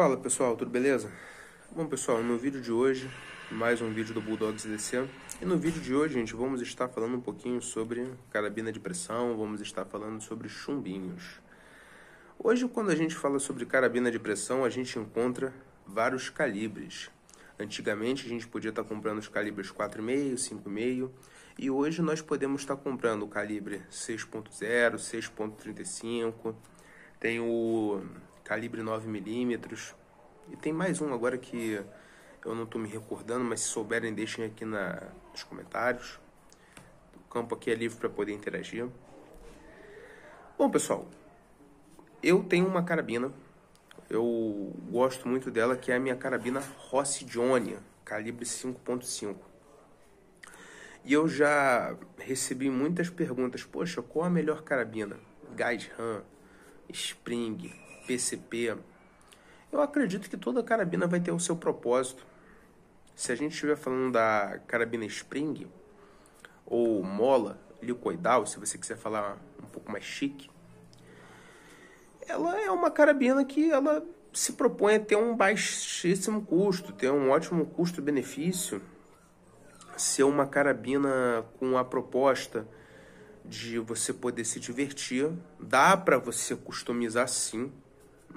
Fala pessoal, tudo beleza? Bom pessoal, no vídeo de hoje, mais um vídeo do Bulldogs DC. E no vídeo de hoje, gente, vamos estar falando um pouquinho sobre carabina de pressão, vamos estar falando sobre chumbinhos. Hoje, quando a gente fala sobre carabina de pressão, a gente encontra vários calibres. Antigamente a gente podia estar comprando os calibres 4,5, 5,5 e hoje nós podemos estar comprando o calibre 6.0, 6.35, tem o calibre 9mm. E tem mais um agora que eu não estou me recordando, mas se souberem, deixem aqui na, nos comentários. O campo aqui é livre para poder interagir. Bom, pessoal, eu tenho uma carabina. Eu gosto muito dela, que é a minha carabina Rossi Johnny, calibre 5.5. E eu já recebi muitas perguntas. Poxa, qual a melhor carabina? Guide Ram, Spring, PCP, eu acredito que toda carabina vai ter o seu propósito. Se a gente estiver falando da carabina spring ou mola licoidal, se você quiser falar um pouco mais chique, ela é uma carabina que ela se propõe a ter um baixíssimo custo, ter um ótimo custo-benefício, ser uma carabina com a proposta de você poder se divertir, dá para você customizar sim,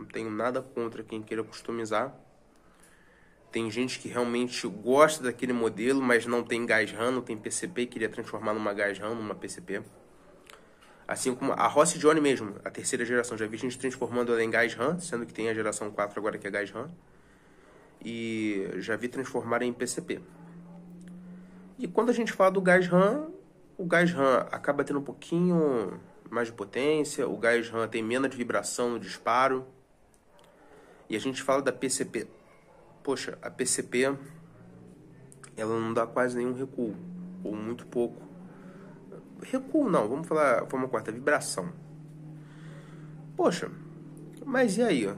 não tenho nada contra quem queira customizar. Tem gente que realmente gosta daquele modelo, mas não tem gás RAM, não tem PCP, queria transformar numa gás RAM, numa PCP. Assim como a Rossi Johnny mesmo, a terceira geração, já vi gente transformando ela em gás RAM, sendo que tem a geração 4 agora que é gás RAM. E já vi transformar em PCP. E quando a gente fala do gás RAM, o gás RAM acaba tendo um pouquinho mais de potência, o gás RAM tem menos vibração no disparo. E a gente fala da PCP. Poxa, a PCP ela não dá quase nenhum recuo, ou muito pouco. Recuo não, vamos falar forma quarta, vibração. Poxa, mas e aí?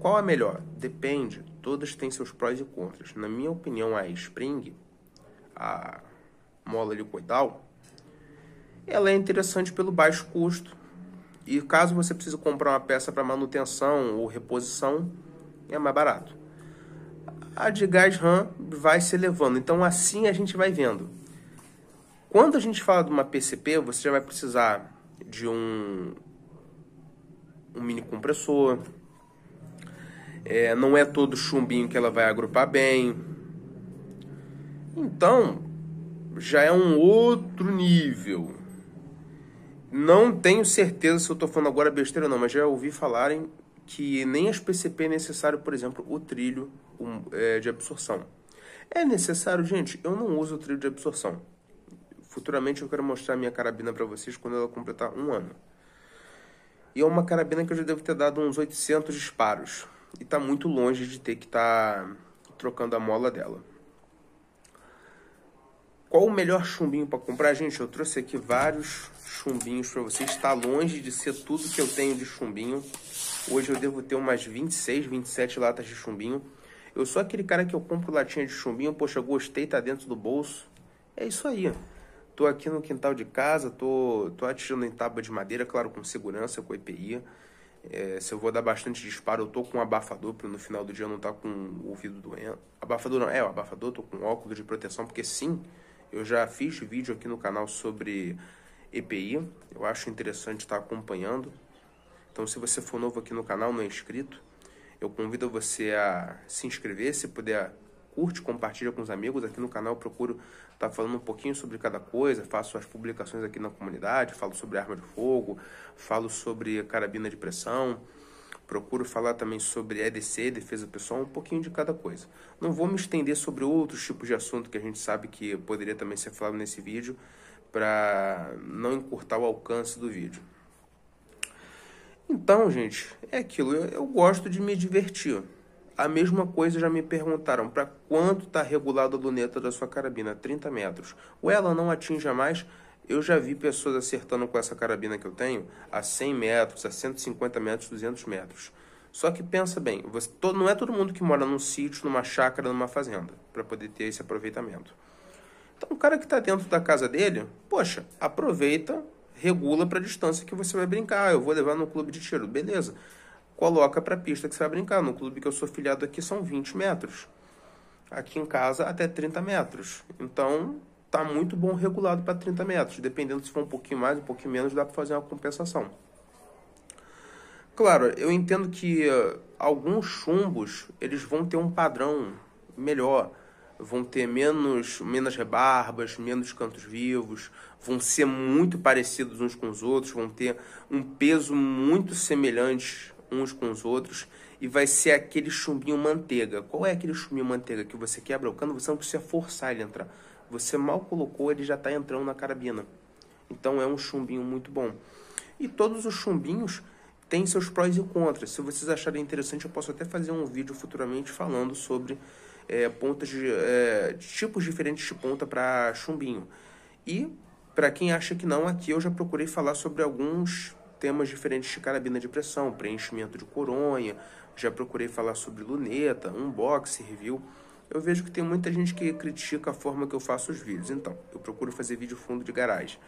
Qual é melhor? Depende, todas têm seus prós e contras. Na minha opinião, a spring, a mola helicoidal, ela é interessante pelo baixo custo, e caso você precise comprar uma peça para manutenção ou reposição, é mais barato. A de gás RAM vai se elevando. Então assim a gente vai vendo. Quando a gente fala de uma PCP, você já vai precisar de um, um mini compressor. É, não é todo chumbinho que ela vai agrupar bem. Então, já é um outro nível. Não tenho certeza se eu estou falando agora besteira ou não, mas já ouvi falarem que nem as PCP é necessário, por exemplo, o trilho é, de absorção. É necessário, gente, eu não uso o trilho de absorção. Futuramente eu quero mostrar minha carabina para vocês quando ela completar um ano. E é uma carabina que eu já devo ter dado uns 800 disparos. E está muito longe de ter que estar tá trocando a mola dela. Qual o melhor chumbinho para comprar? Gente, eu trouxe aqui vários chumbinhos para vocês. Está longe de ser tudo que eu tenho de chumbinho. Hoje eu devo ter umas 26, 27 latas de chumbinho. Eu sou aquele cara que eu compro latinha de chumbinho, poxa, gostei, tá dentro do bolso. É isso aí. Tô aqui no quintal de casa, tô, tô atirando em tábua de madeira, claro, com segurança, com EPI. É, se eu vou dar bastante disparo, eu tô com um abafador, para no final do dia eu não tá com o ouvido doendo. Abafador não, é, o abafador, tô com óculos de proteção, porque sim, eu já fiz vídeo aqui no canal sobre EPI, eu acho interessante estar acompanhando. Então, se você for novo aqui no canal, não é inscrito, eu convido você a se inscrever, se puder curte, compartilha com os amigos. Aqui no canal procuro estar falando um pouquinho sobre cada coisa, faço as publicações aqui na comunidade, falo sobre arma de fogo, falo sobre carabina de pressão, Procuro falar também sobre EDC, defesa pessoal, um pouquinho de cada coisa. Não vou me estender sobre outros tipos de assunto que a gente sabe que poderia também ser falado nesse vídeo, para não encurtar o alcance do vídeo. Então, gente, é aquilo. Eu, eu gosto de me divertir. A mesma coisa já me perguntaram para quanto está regulado a luneta da sua carabina, 30 metros. Ou ela não atinge mais, eu já vi pessoas acertando com essa carabina que eu tenho a 100 metros, a 150 metros, 200 metros. Só que pensa bem, você, todo, não é todo mundo que mora num sítio, numa chácara, numa fazenda, para poder ter esse aproveitamento. Então o cara que está dentro da casa dele, poxa, aproveita, regula para a distância que você vai brincar. Eu vou levar no clube de tiro, beleza. Coloca para a pista que você vai brincar. No clube que eu sou filiado aqui são 20 metros. Aqui em casa até 30 metros. Então tá muito bom regulado para 30 metros. Dependendo se for um pouquinho mais, um pouquinho menos, dá para fazer uma compensação. Claro, eu entendo que eh, alguns chumbos eles vão ter um padrão melhor, vão ter menos menos rebarbas, menos cantos vivos, vão ser muito parecidos uns com os outros, vão ter um peso muito semelhante uns com os outros e vai ser aquele chumbinho manteiga. Qual é aquele chumbinho manteiga que você quebra o cano, você não precisa forçar ele a entrar. Você mal colocou, ele já está entrando na carabina. Então é um chumbinho muito bom. E todos os chumbinhos têm seus prós e contras. Se vocês acharem interessante, eu posso até fazer um vídeo futuramente falando sobre é, pontas de é, tipos diferentes de ponta para chumbinho. E para quem acha que não, aqui eu já procurei falar sobre alguns temas diferentes de carabina de pressão, preenchimento de coronha, já procurei falar sobre luneta, unboxing, review. Eu vejo que tem muita gente que critica a forma que eu faço os vídeos. Então, eu procuro fazer vídeo fundo de garagem.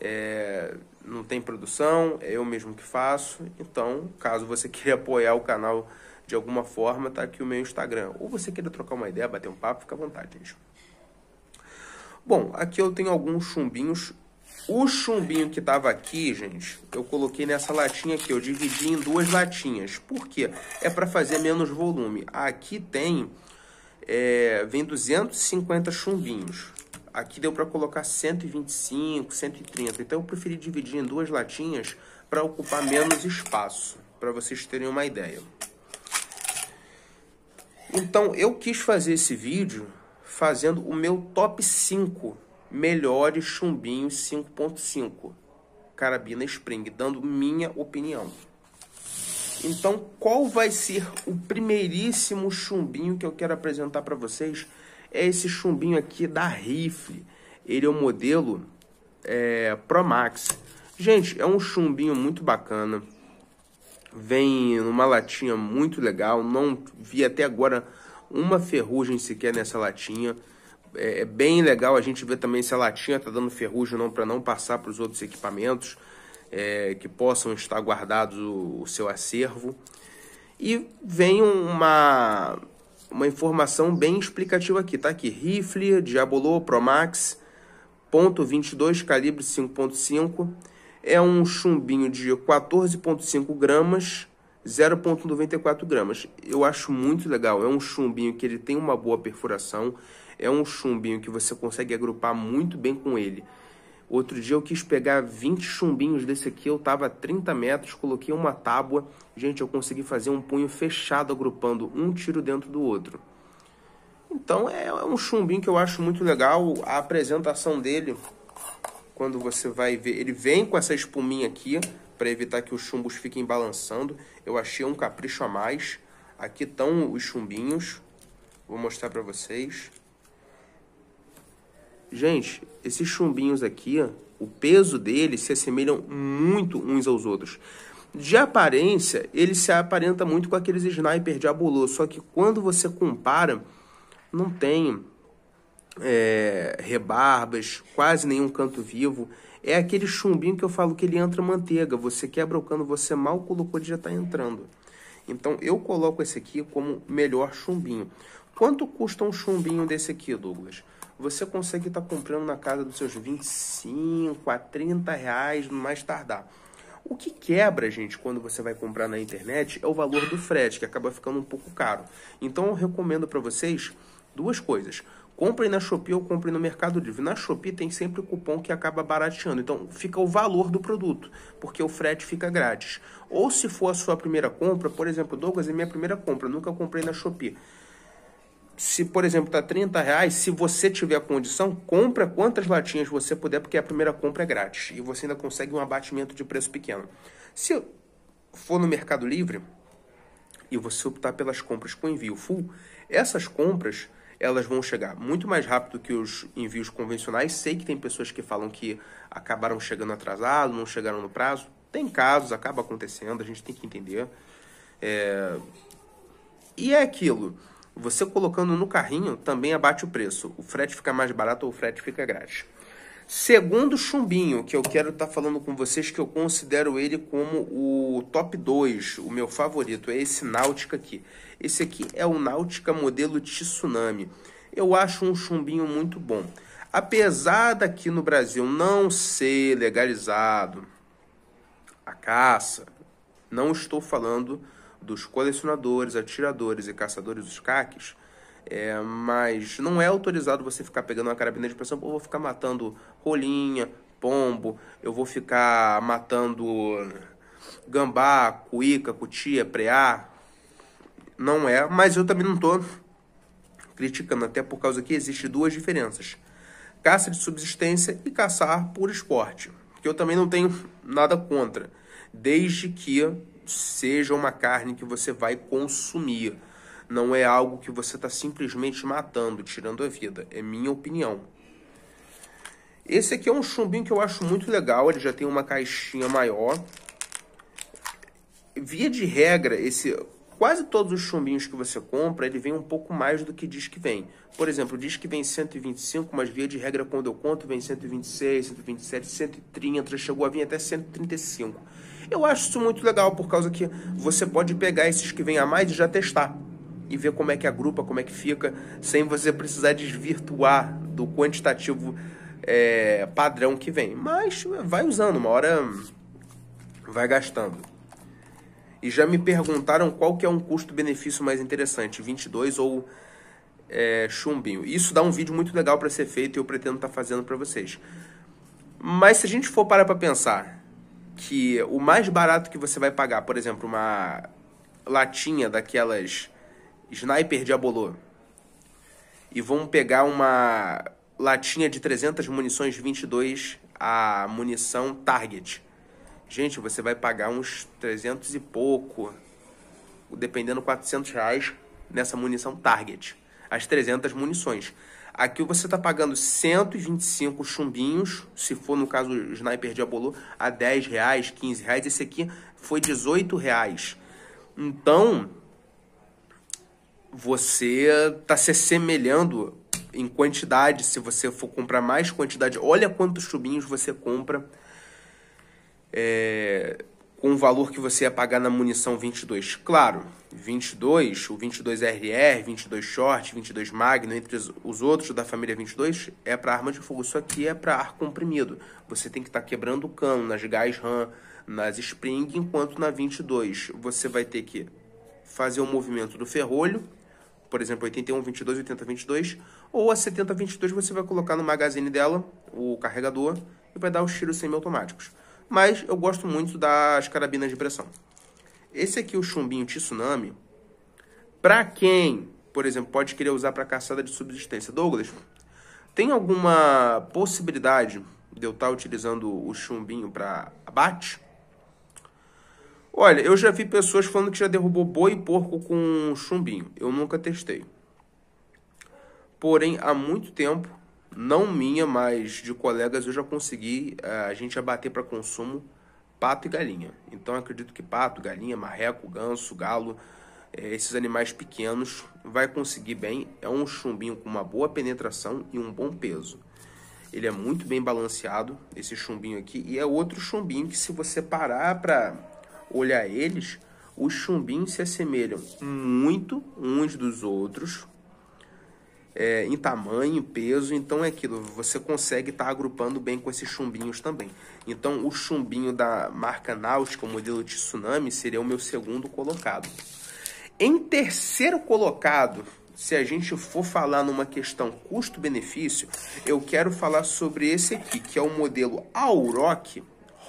É, não tem produção, é eu mesmo que faço. Então, caso você queira apoiar o canal de alguma forma, tá aqui o meu Instagram. Ou você queira trocar uma ideia, bater um papo, fica à vontade, gente. Bom, aqui eu tenho alguns chumbinhos. O chumbinho que estava aqui, gente, eu coloquei nessa latinha aqui. Eu dividi em duas latinhas. Por quê? É para fazer menos volume. Aqui tem é, vem 250 chumbinhos. Aqui deu para colocar 125, 130. Então eu preferi dividir em duas latinhas para ocupar menos espaço, para vocês terem uma ideia. Então eu quis fazer esse vídeo fazendo o meu top 5 melhores chumbinhos 5.5 carabina spring, dando minha opinião. Então, qual vai ser o primeiríssimo chumbinho que eu quero apresentar para vocês? É esse chumbinho aqui da Rifle. Ele é o modelo é, Pro Max. Gente, é um chumbinho muito bacana. Vem numa latinha muito legal. Não vi até agora uma ferrugem sequer nessa latinha. É, é bem legal a gente ver também se a latinha tá dando ferrugem ou não para não passar para os outros equipamentos é, que possam estar guardados o, o seu acervo. E vem uma, uma informação bem explicativa aqui, tá? Aqui, rifle, Diabolo max ponto .22, calibre 5.5, é um chumbinho de 14.5 gramas, 0.94 gramas. Eu acho muito legal, é um chumbinho que ele tem uma boa perfuração, é um chumbinho que você consegue agrupar muito bem com ele. Outro dia eu quis pegar 20 chumbinhos desse aqui, eu tava a 30 metros, coloquei uma tábua. Gente, eu consegui fazer um punho fechado agrupando um tiro dentro do outro. Então é, é um chumbinho que eu acho muito legal. A apresentação dele, quando você vai ver, ele vem com essa espuminha aqui para evitar que os chumbos fiquem balançando. Eu achei um capricho a mais. Aqui estão os chumbinhos. Vou mostrar para vocês. Gente, esses chumbinhos aqui, ó, o peso deles se assemelham muito uns aos outros. De aparência, ele se aparenta muito com aqueles sniper de abulô, só que quando você compara, não tem é, rebarbas, quase nenhum canto vivo. É aquele chumbinho que eu falo que ele entra manteiga. Você quebra o cano, você mal colocou, ele já está entrando. Então eu coloco esse aqui como melhor chumbinho. Quanto custa um chumbinho desse aqui, Douglas? você consegue estar tá comprando na casa dos seus 25 a 30 reais no mais tardar. O que quebra, gente, quando você vai comprar na internet é o valor do frete, que acaba ficando um pouco caro. Então eu recomendo para vocês duas coisas. Comprem na Shopee ou comprem no Mercado Livre. Na Shopee tem sempre o cupom que acaba barateando. Então fica o valor do produto, porque o frete fica grátis. Ou se for a sua primeira compra, por exemplo, Douglas, é minha primeira compra, nunca comprei na Shopee. Se, por exemplo, está 30 reais, se você tiver condição, compra quantas latinhas você puder, porque a primeira compra é grátis. E você ainda consegue um abatimento de preço pequeno. Se for no Mercado Livre e você optar pelas compras com envio full, essas compras elas vão chegar muito mais rápido que os envios convencionais. Sei que tem pessoas que falam que acabaram chegando atrasado, não chegaram no prazo. Tem casos, acaba acontecendo, a gente tem que entender. É... E é aquilo. Você colocando no carrinho também abate o preço. O frete fica mais barato ou o frete fica grátis. Segundo chumbinho, que eu quero estar tá falando com vocês, que eu considero ele como o top 2, o meu favorito, é esse Náutica aqui. Esse aqui é o Náutica modelo Tsunami. Eu acho um chumbinho muito bom. Apesar daqui no Brasil não ser legalizado a caça, não estou falando dos colecionadores, atiradores e caçadores dos caques, é, mas não é autorizado você ficar pegando uma carabina de pressão, eu vou ficar matando rolinha, pombo, eu vou ficar matando gambá, cuíca, cutia, preá. Não é, mas eu também não estou criticando, até por causa que existe duas diferenças. Caça de subsistência e caçar por esporte, que eu também não tenho nada contra, desde que seja uma carne que você vai consumir. Não é algo que você está simplesmente matando, tirando a vida. É minha opinião. Esse aqui é um chumbinho que eu acho muito legal. Ele já tem uma caixinha maior. Via de regra, esse quase todos os chumbinhos que você compra, ele vem um pouco mais do que diz que vem. Por exemplo, diz que vem 125, mas via de regra, quando eu conto, vem 126, 127, 130, chegou a vir até 135. Eu acho isso muito legal, por causa que você pode pegar esses que vêm a mais e já testar. E ver como é que agrupa, como é que fica, sem você precisar desvirtuar do quantitativo é, padrão que vem. Mas vai usando, uma hora vai gastando. E já me perguntaram qual que é um custo-benefício mais interessante, 22 ou é, chumbinho. Isso dá um vídeo muito legal para ser feito e eu pretendo estar tá fazendo para vocês. Mas se a gente for parar para pensar, que o mais barato que você vai pagar, por exemplo, uma latinha daquelas sniper de abolô, e vão pegar uma latinha de 300 munições 22 a munição target. Gente, você vai pagar uns 300 e pouco, dependendo 400 reais nessa munição target. As 300 munições. Aqui você está pagando 125 chumbinhos, se for no caso o Sniper Diabolo, a 10 reais, 15 reais. Esse aqui foi 18 reais. Então, você está se assemelhando em quantidade. Se você for comprar mais quantidade, olha quantos chumbinhos você compra. É, com o valor que você ia pagar na munição 22. Claro, 22, o 22RR, 22 Short, 22 Magno, entre os outros da família 22, é para arma de fogo. Isso aqui é para ar comprimido. Você tem que estar tá quebrando o cano nas gás RAM, nas spring, enquanto na 22 você vai ter que fazer o um movimento do ferrolho, por exemplo, 81, 22, 80, 22, ou a 70, 22 você vai colocar no magazine dela o carregador e vai dar os tiros semiautomáticos. automáticos mas eu gosto muito das carabinas de pressão. Esse aqui, o chumbinho Tsunami, para quem, por exemplo, pode querer usar para caçada de subsistência, Douglas, tem alguma possibilidade de eu estar tá utilizando o chumbinho para abate? Olha, eu já vi pessoas falando que já derrubou boi e porco com chumbinho. Eu nunca testei. Porém, há muito tempo não minha, mas de colegas, eu já consegui eh, a gente abater para consumo pato e galinha. Então acredito que pato, galinha, marreco, ganso, galo, eh, esses animais pequenos vai conseguir bem. É um chumbinho com uma boa penetração e um bom peso. Ele é muito bem balanceado, esse chumbinho aqui, e é outro chumbinho que se você parar para olhar eles, os chumbinhos se assemelham muito uns dos outros, é, em tamanho, em peso, então é aquilo, você consegue estar tá agrupando bem com esses chumbinhos também. Então o chumbinho da marca Náutica, o modelo Tsunami, seria o meu segundo colocado. Em terceiro colocado, se a gente for falar numa questão custo-benefício, eu quero falar sobre esse aqui, que é o modelo Auroc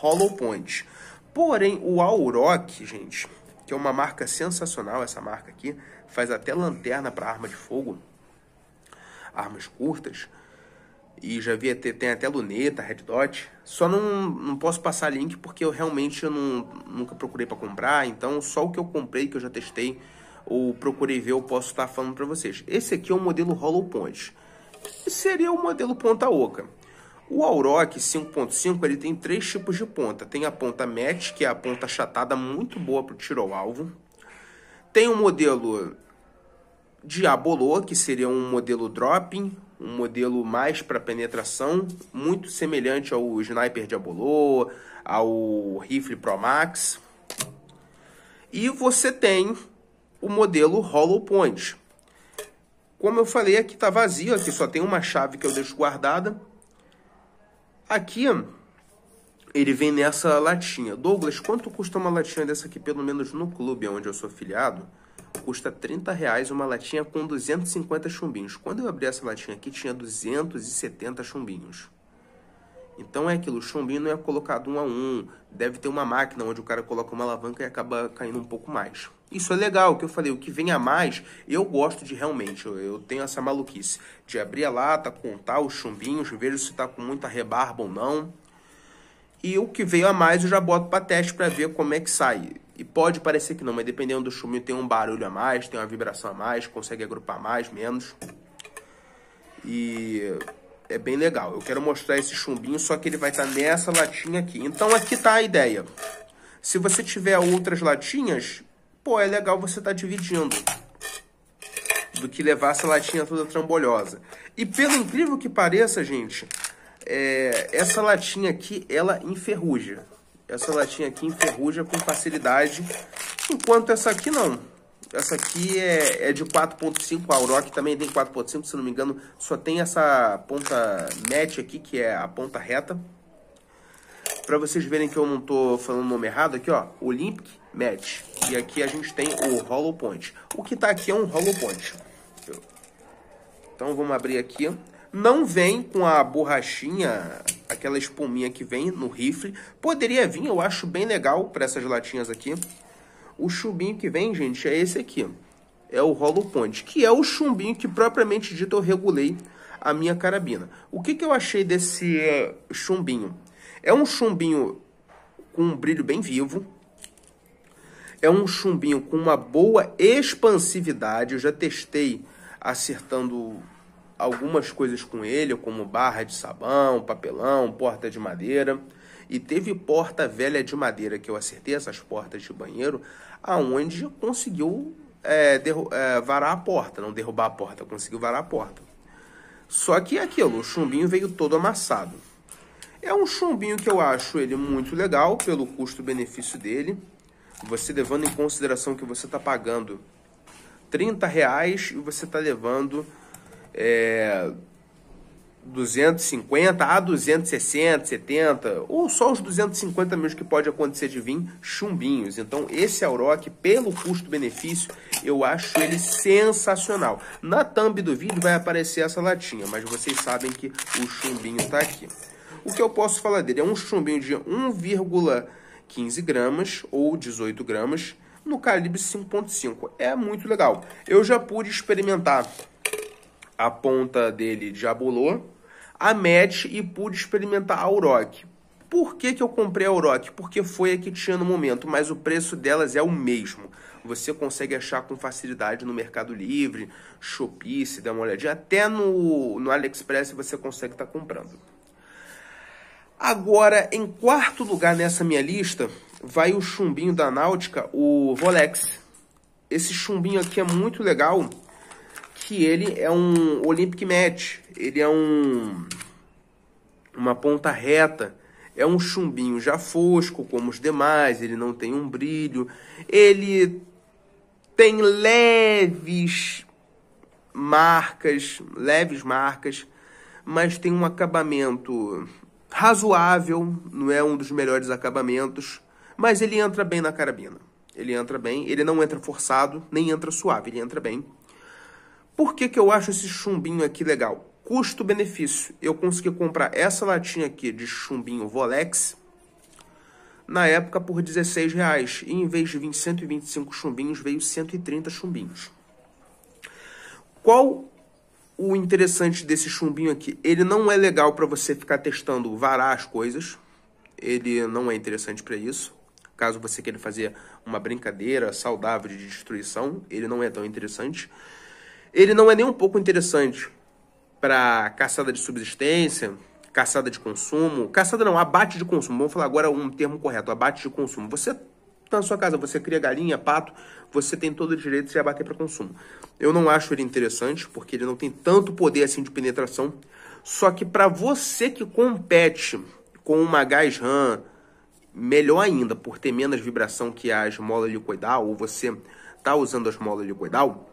Hollow Point. Porém, o Auroc, gente, que é uma marca sensacional, essa marca aqui, faz até lanterna para arma de fogo, armas curtas. E já vi até, tem até luneta, red dot. Só não, não posso passar link porque eu realmente eu não, nunca procurei para comprar. Então só o que eu comprei, que eu já testei ou procurei ver, eu posso estar tá falando para vocês. Esse aqui é o modelo Hollow Point. seria o modelo ponta oca. O Auroc 5.5 ele tem três tipos de ponta. Tem a ponta match, que é a ponta achatada muito boa para o tiro ao alvo. Tem o um modelo de abolô, que seria um modelo dropping, um modelo mais para penetração, muito semelhante ao sniper de abolô, ao rifle Pro Max. E você tem o modelo Hollow Point. Como eu falei, aqui está vazio, aqui só tem uma chave que eu deixo guardada. Aqui ele vem nessa latinha. Douglas, quanto custa uma latinha dessa aqui, pelo menos no clube onde eu sou filiado? custa 30 reais uma latinha com 250 chumbinhos. Quando eu abri essa latinha aqui, tinha 270 chumbinhos. Então é aquilo, o chumbinho não é colocado um a um, deve ter uma máquina onde o cara coloca uma alavanca e acaba caindo um pouco mais. Isso é legal, que eu falei, o que vem a mais, eu gosto de realmente, eu, eu tenho essa maluquice de abrir a lata, contar os chumbinhos, ver se tá com muita rebarba ou não. E o que veio a mais eu já boto para teste para ver como é que sai. E pode parecer que não, mas dependendo do chuminho tem um barulho a mais, tem uma vibração a mais, consegue agrupar mais, menos. E é bem legal. Eu quero mostrar esse chumbinho, só que ele vai estar tá nessa latinha aqui. Então aqui tá a ideia. Se você tiver outras latinhas, pô, é legal você estar tá dividindo. Do que levar essa latinha toda trambolhosa. E pelo incrível que pareça, gente, é, essa latinha aqui, ela enferruja. Essa latinha aqui enferruja com facilidade, enquanto essa aqui não. Essa aqui é, é de 4.5, a Auroch também tem 4.5, se não me engano, só tem essa ponta match aqui, que é a ponta reta. Para vocês verem que eu não tô falando o nome errado aqui, ó, Olympic Match. E aqui a gente tem o Hollow Point. O que tá aqui é um Hollow Point. Então vamos abrir aqui não vem com a borrachinha, aquela espuminha que vem no rifle. Poderia vir, eu acho bem legal para essas latinhas aqui. O chumbinho que vem, gente, é esse aqui. É o Hollow Point, que é o chumbinho que propriamente dito eu regulei a minha carabina. O que, que eu achei desse uh, chumbinho? É um chumbinho com um brilho bem vivo. É um chumbinho com uma boa expansividade. Eu já testei acertando algumas coisas com ele, como barra de sabão, papelão, porta de madeira. E teve porta velha de madeira que eu acertei essas portas de banheiro, aonde conseguiu é, é, varar a porta, não derrubar a porta, conseguiu varar a porta. Só que é aquilo, o chumbinho veio todo amassado. É um chumbinho que eu acho ele muito legal pelo custo-benefício dele. Você levando em consideração que você está pagando 30 reais e você está levando é, 250 a 260, 70, ou só os 250 mil que pode acontecer de vir chumbinhos. Então, esse Auroch, pelo custo-benefício, eu acho ele sensacional. Na thumb do vídeo vai aparecer essa latinha, mas vocês sabem que o chumbinho está aqui. O que eu posso falar dele é um chumbinho de 1,15 gramas ou 18 gramas no calibre 5.5. É muito legal. Eu já pude experimentar a ponta dele já bolou. A match e pude experimentar a Auroch. Por que, que eu comprei a Auroch? Porque foi a que tinha no momento, mas o preço delas é o mesmo. Você consegue achar com facilidade no Mercado Livre, Shopee, se der uma olhadinha, até no, no AliExpress você consegue estar tá comprando. Agora, em quarto lugar nessa minha lista, vai o chumbinho da Náutica, o Rolex. Esse chumbinho aqui é muito legal que ele é um Olympic Match, ele é um uma ponta reta, é um chumbinho já fosco como os demais, ele não tem um brilho, ele tem leves marcas, leves marcas, mas tem um acabamento razoável, não é um dos melhores acabamentos, mas ele entra bem na carabina. Ele entra bem, ele não entra forçado, nem entra suave, ele entra bem. Por que, que eu acho esse chumbinho aqui legal? Custo-benefício. Eu consegui comprar essa latinha aqui de chumbinho Volex na época por 16 reais. E em vez de 20, 125 chumbinhos, veio 130 chumbinhos. Qual o interessante desse chumbinho aqui? Ele não é legal para você ficar testando varar as coisas. Ele não é interessante para isso. Caso você queira fazer uma brincadeira saudável de destruição, ele não é tão interessante ele não é nem um pouco interessante para caçada de subsistência, caçada de consumo, caçada não, abate de consumo. Vamos falar agora um termo correto, abate de consumo. Você tá na sua casa, você cria galinha, pato, você tem todo o direito de abater para consumo. Eu não acho ele interessante porque ele não tem tanto poder assim de penetração. Só que para você que compete com uma gás RAM, melhor ainda, por ter menos vibração que a esmola helicoidal, ou você tá usando a esmola helicoidal,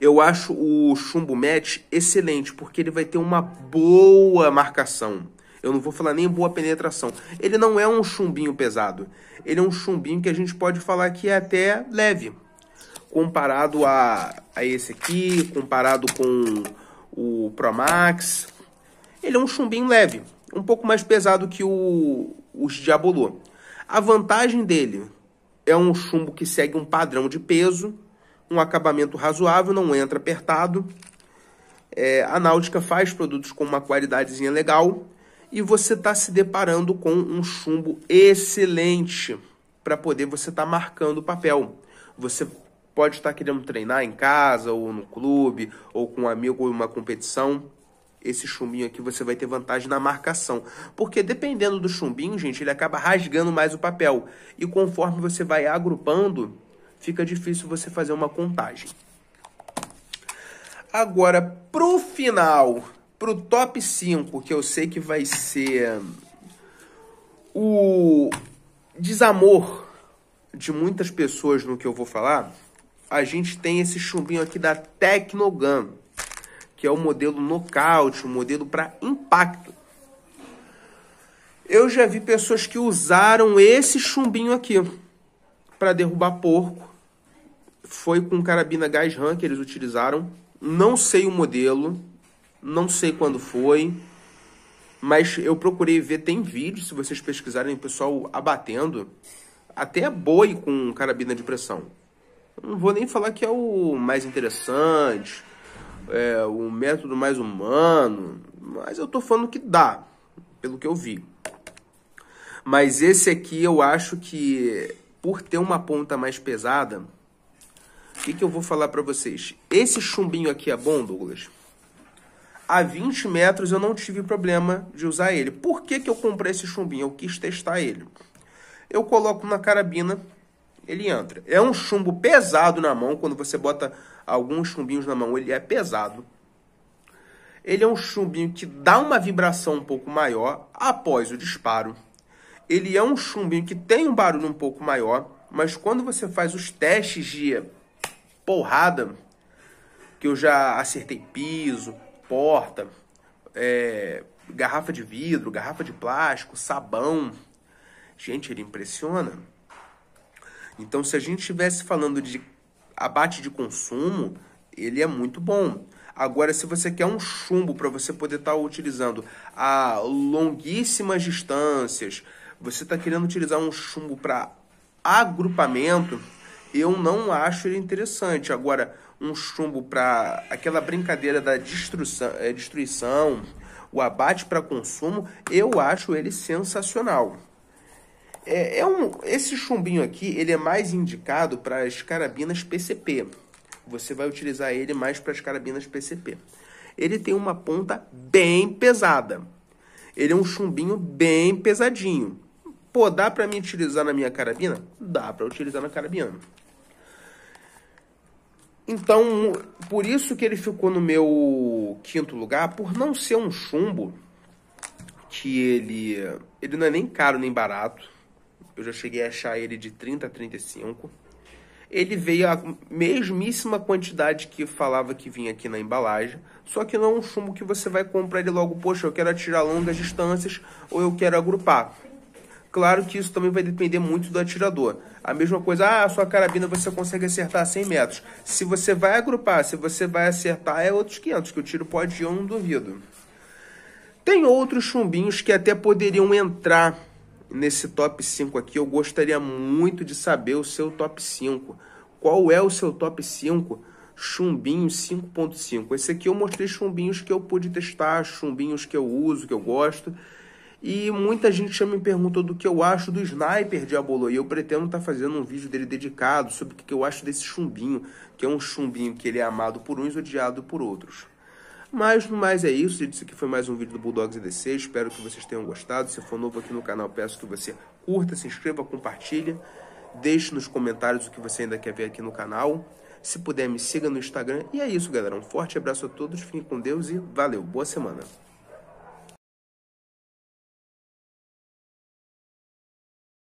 eu acho o Chumbo Match excelente, porque ele vai ter uma boa marcação. Eu não vou falar nem boa penetração. Ele não é um chumbinho pesado. Ele é um chumbinho que a gente pode falar que é até leve. Comparado a, a esse aqui, comparado com o Pro Max. Ele é um chumbinho leve. Um pouco mais pesado que o, os Diabolô. A vantagem dele é um chumbo que segue um padrão de peso um acabamento razoável, não entra apertado. É, a Náutica faz produtos com uma qualidadezinha legal e você está se deparando com um chumbo excelente para poder você estar tá marcando o papel. Você pode estar tá querendo treinar em casa ou no clube ou com um amigo ou uma competição. Esse chumbinho aqui você vai ter vantagem na marcação, porque dependendo do chumbinho, gente, ele acaba rasgando mais o papel. E conforme você vai agrupando, fica difícil você fazer uma contagem. Agora, pro final, pro top 5, que eu sei que vai ser o desamor de muitas pessoas no que eu vou falar, a gente tem esse chumbinho aqui da Tecnogam, que é o modelo nocaute, o modelo para impacto. Eu já vi pessoas que usaram esse chumbinho aqui para derrubar porco, foi com carabina gás RAM que eles utilizaram. Não sei o modelo, não sei quando foi, mas eu procurei ver, tem vídeo, se vocês pesquisarem, o pessoal abatendo, até é boi com carabina de pressão. Não vou nem falar que é o mais interessante, é, o método mais humano, mas eu tô falando que dá, pelo que eu vi. Mas esse aqui eu acho que, por ter uma ponta mais pesada, que, que eu vou falar para vocês? Esse chumbinho aqui é bom, Douglas? A 20 metros eu não tive problema de usar ele. Por que, que eu comprei esse chumbinho? Eu quis testar ele. Eu coloco na carabina, ele entra. É um chumbo pesado na mão, quando você bota alguns chumbinhos na mão, ele é pesado. Ele é um chumbinho que dá uma vibração um pouco maior após o disparo. Ele é um chumbinho que tem um barulho um pouco maior, mas quando você faz os testes de porrada que eu já acertei piso, porta, é, garrafa de vidro, garrafa de plástico, sabão. Gente, ele impressiona. Então, se a gente estivesse falando de abate de consumo, ele é muito bom. Agora, se você quer um chumbo para você poder estar tá utilizando a longuíssimas distâncias, você está querendo utilizar um chumbo para agrupamento, eu não acho ele interessante. Agora, um chumbo para aquela brincadeira da destruição, é, destruição o abate para consumo, eu acho ele sensacional. É, é, um, esse chumbinho aqui, ele é mais indicado para as carabinas PCP. Você vai utilizar ele mais para as carabinas PCP. Ele tem uma ponta bem pesada. Ele é um chumbinho bem pesadinho. Pô, dá para me utilizar na minha carabina? Dá para utilizar na carabina. Então, por isso que ele ficou no meu quinto lugar, por não ser um chumbo, que ele, ele não é nem caro nem barato. Eu já cheguei a achar ele de 30 a 35. Ele veio a mesmíssima quantidade que falava que vinha aqui na embalagem, só que não é um chumbo que você vai comprar ele logo, poxa, eu quero atirar longas distâncias ou eu quero agrupar. Claro que isso também vai depender muito do atirador. A mesma coisa, ah, a sua carabina você consegue acertar 100 metros. Se você vai agrupar, se você vai acertar, é outros 500, que o tiro pode ir, eu não duvido. Tem outros chumbinhos que até poderiam entrar nesse top 5 aqui. Eu gostaria muito de saber o seu top 5. Qual é o seu top 5 chumbinho 5.5? Esse aqui eu mostrei chumbinhos que eu pude testar, chumbinhos que eu uso, que eu gosto. E muita gente já me perguntou do que eu acho do Sniper Diabolo. E eu pretendo estar tá fazendo um vídeo dele dedicado sobre o que eu acho desse chumbinho. Que é um chumbinho que ele é amado por uns, odiado por outros. Mas no mais é isso. Isso aqui foi mais um vídeo do Bulldogs EDC. Espero que vocês tenham gostado. Se for novo aqui no canal, peço que você curta, se inscreva, compartilha. Deixe nos comentários o que você ainda quer ver aqui no canal. Se puder, me siga no Instagram. E é isso, galera. Um forte abraço a todos. Fiquem com Deus e valeu. Boa semana.